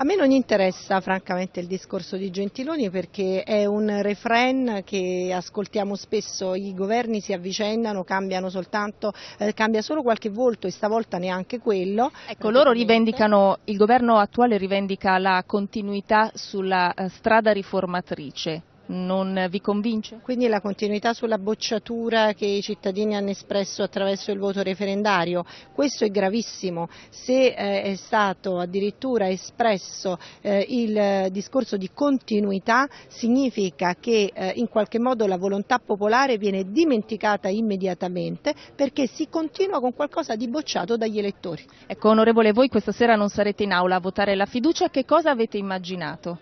A me non interessa francamente il discorso di Gentiloni perché è un refrain che ascoltiamo spesso, i governi si avvicendano, cambiano soltanto, eh, cambia solo qualche volto e stavolta neanche quello. Ecco, loro rivendicano, il governo attuale rivendica la continuità sulla eh, strada riformatrice non vi convince? Quindi la continuità sulla bocciatura che i cittadini hanno espresso attraverso il voto referendario, questo è gravissimo, se eh, è stato addirittura espresso eh, il discorso di continuità significa che eh, in qualche modo la volontà popolare viene dimenticata immediatamente perché si continua con qualcosa di bocciato dagli elettori. Ecco onorevole, voi questa sera non sarete in aula a votare la fiducia, che cosa avete immaginato?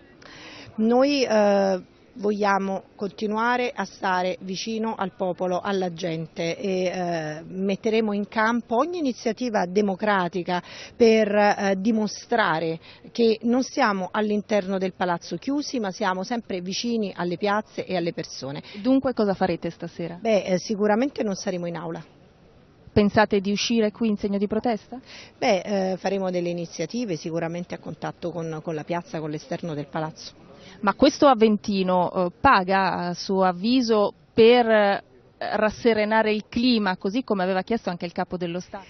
Noi, eh, vogliamo continuare a stare vicino al popolo, alla gente e eh, metteremo in campo ogni iniziativa democratica per eh, dimostrare che non siamo all'interno del palazzo chiusi ma siamo sempre vicini alle piazze e alle persone. Dunque cosa farete stasera? Beh, eh, sicuramente non saremo in aula. Pensate di uscire qui in segno di protesta? Beh, eh, faremo delle iniziative sicuramente a contatto con, con la piazza, con l'esterno del palazzo ma questo avventino eh, paga a suo avviso per eh, rasserenare il clima, così come aveva chiesto anche il Capo dello Stato?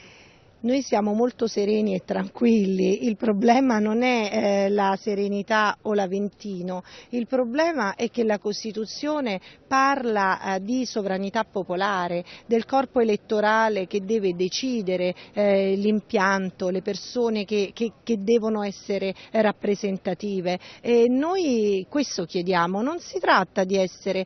Noi siamo molto sereni e tranquilli, il problema non è eh, la serenità o l'Aventino, il problema è che la Costituzione parla eh, di sovranità popolare, del corpo elettorale che deve decidere eh, l'impianto, le persone che, che, che, devono essere eh, rappresentative e noi questo chiediamo, non si tratta di essere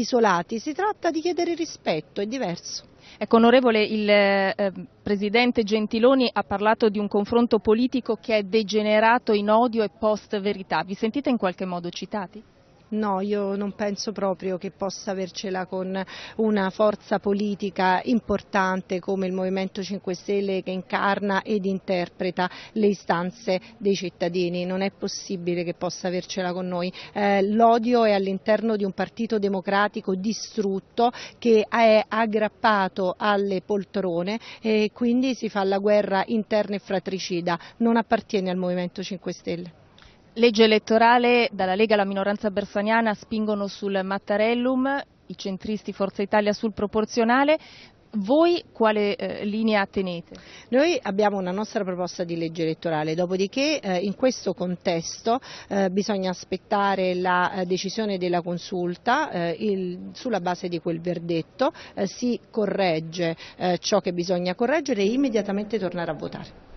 isolati, si tratta di chiedere rispetto, è diverso. Ecco, onorevole, il eh, presidente Gentiloni ha parlato di un confronto politico che è degenerato in odio e post verità. Vi sentite in qualche modo citati? No, io non penso proprio che possa avercela con una forza politica importante come il Movimento 5 Stelle che incarna ed interpreta le istanze dei cittadini. Non è possibile che possa avercela con noi. Eh, L'odio è all'interno di un partito democratico distrutto che è aggrappato alle poltrone e quindi si fa la guerra interna e fratricida. Non appartiene al Movimento 5 Stelle. Legge elettorale, dalla Lega alla minoranza bersaniana spingono sul Mattarellum, i centristi Forza Italia sul proporzionale, voi quale eh, linea tenete? Noi abbiamo una nostra proposta di legge elettorale, dopodiché eh, in questo contesto eh, bisogna aspettare la eh, decisione della consulta, eh, il, sulla base di quel verdetto eh, si corregge ciò che bisogna correggere e immediatamente tornare a votare.